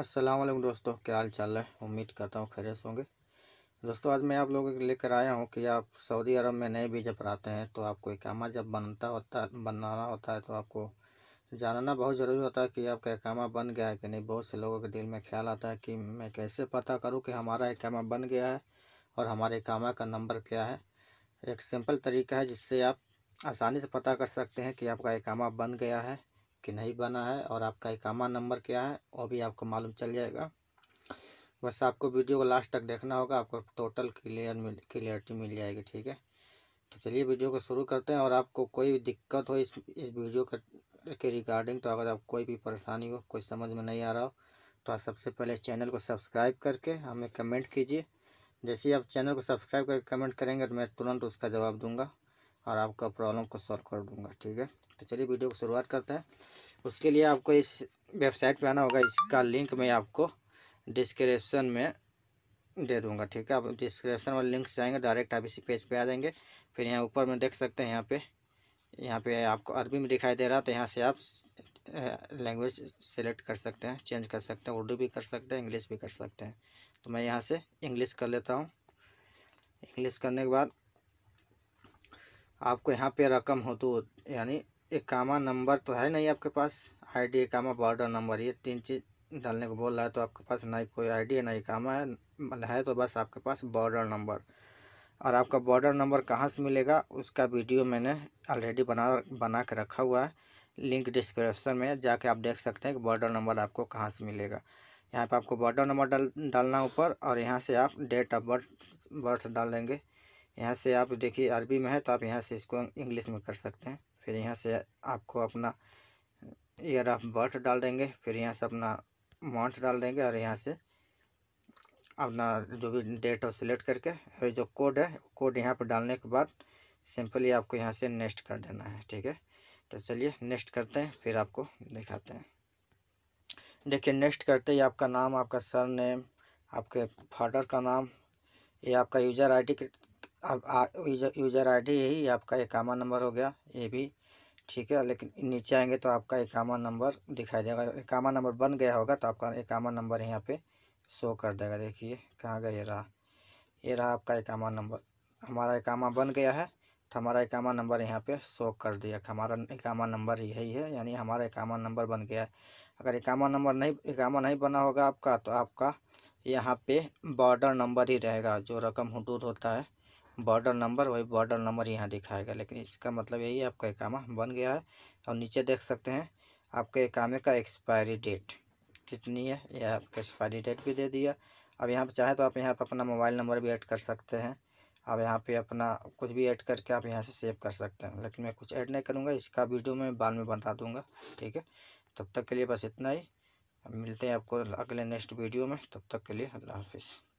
असलम दोस्तों क्या हाल चाल है उम्मीद करता हूँ खैरियत होंगे दोस्तों आज मैं आप लोगों के लेकर आया हूँ कि आप सऊदी अरब में नए वीज़े पर आते हैं तो आपको इकामा जब बनता होता बनाना होता है तो आपको जानना बहुत ज़रूरी होता है कि आपका इकामा बन गया है कि नहीं बहुत से लोगों के दिल में ख्याल आता है कि मैं कैसे पता करूँ कि हमारा इकामा बन गया है और हमारे इकामा का नंबर क्या है एक सिंपल तरीका है जिससे आप आसानी से पता कर सकते हैं कि आपका इकामा बन गया है कि नहीं बना है और आपका इकामा नंबर क्या है वो भी आपको मालूम चल जाएगा बस आपको वीडियो को लास्ट तक देखना होगा आपको टोटल क्लियर मिल क्लियरिटी मिल जाएगी ठीक है तो चलिए वीडियो को शुरू करते हैं और आपको कोई भी दिक्कत हो इस इस वीडियो के रिगार्डिंग तो अगर आप कोई भी परेशानी हो कोई समझ में नहीं आ रहा हो तो आप सबसे पहले चैनल को सब्सक्राइब करके हमें कमेंट कीजिए जैसे ही आप चैनल को सब्सक्राइब करके कमेंट करेंगे तो मैं तुरंत उसका जवाब दूंगा और आपका प्रॉब्लम को सॉल्व कर दूंगा ठीक है तो चलिए वीडियो को शुरुआत करते हैं उसके लिए आपको इस वेबसाइट पे आना होगा इसका लिंक मैं आपको डिस्क्रिप्शन में दे दूंगा ठीक है आप डिस्क्रिप्शन वाले लिंक से आएंगे डायरेक्ट आप इसी पेज पे आ जाएंगे फिर यहाँ ऊपर में देख सकते हैं यहाँ पे यहाँ पे आपको अरबी में दिखाई दे रहा है तो यहाँ से आप लैंग्वेज सेलेक्ट कर सकते हैं चेंज कर सकते हैं उर्दू भी कर सकते हैं इंग्लिश भी कर सकते हैं तो मैं यहाँ से इंग्लिश कर लेता हूँ इंग्लिश करने के बाद आपको यहाँ पे रकम हो तो यानी एकामा नंबर तो है नहीं आपके पास आईडी एकामा बॉर्डर नंबर ये तीन चीज़ डालने को बोल रहा है तो आपके पास ना कोई आईडी है ना एकामा है मतलब है तो बस आपके पास बॉर्डर नंबर और आपका बॉर्डर नंबर कहाँ से मिलेगा उसका वीडियो मैंने ऑलरेडी बना बना के रखा हुआ है लिंक डिस्क्रिप्शन में जाके आप देख सकते हैं कि बॉर्डर नंबर आपको कहाँ से मिलेगा यहाँ पर आपको बॉर्डर नंबर डाल डालना ऊपर और यहाँ से आप डेट ऑफ बर्थ बर्थ डाल देंगे यहाँ से आप देखिए अरबी में है तो आप यहाँ से इसको इंग्लिश में कर सकते हैं फिर यहाँ से आपको अपना ईयर ऑफ बर्थ डाल देंगे फिर यहाँ से अपना मंथ डाल देंगे और यहाँ से अपना जो भी डेट हो सिलेक्ट करके और जो कोड है कोड यहाँ पर डालने के बाद सिंपली आपको यहाँ से नेक्स्ट कर देना है ठीक है तो चलिए नेक्स्ट करते हैं फिर आपको दिखाते हैं देखिए नेक्स्ट करते ही आपका नाम आपका सर नेम आपके फादर का नाम ये आपका यूज़र आईडी अब यूजर आई डी यही आपका इक्यावन नंबर हो गया ये भी ठीक है लेकिन नीचे आएंगे तो आपका इक्यावन नंबर दिखाई देगा इक्यावन नंबर बन गया होगा तो आपका इक्यावन नंबर यहाँ पे शो कर देगा देखिए कहाँ गया ये रहा ये रहा आपका इक्यावन नंबर हमारा इकामा बन गया है तो हमारा इकामा नंबर यहाँ पे शो कर दिया हमारा इकामा नंबर यही है यानी हमारा इकामा नंबर बन गया है अगर इकामा नंबर नहीं इकामा नहीं बना होगा आपका तो आपका यहाँ पे बॉर्डर नंबर ही रहेगा जो रकम हडूद होता है बॉर्डर नंबर वही बॉर्डर नंबर यहाँ दिखाएगा लेकिन इसका मतलब यही है आपका एकामा हाँ बन गया है और नीचे देख सकते हैं आपके एकामे का एक्सपायरी डेट कितनी है यह आपका एक्सपायरी डेट भी दे दिया अब यहाँ पर चाहे तो आप यहाँ पर अपना मोबाइल नंबर भी ऐड कर सकते हैं अब यहाँ पे अपना कुछ भी ऐड करके आप यहाँ से सेव कर सकते हैं लेकिन मैं कुछ ऐड नहीं करूँगा इसका वीडियो मैं बाद में बता दूँगा ठीक है तब तक के लिए बस इतना ही मिलते हैं आपको अगले नेक्स्ट वीडियो में तब तक के लिए अल्लाह हाफिज़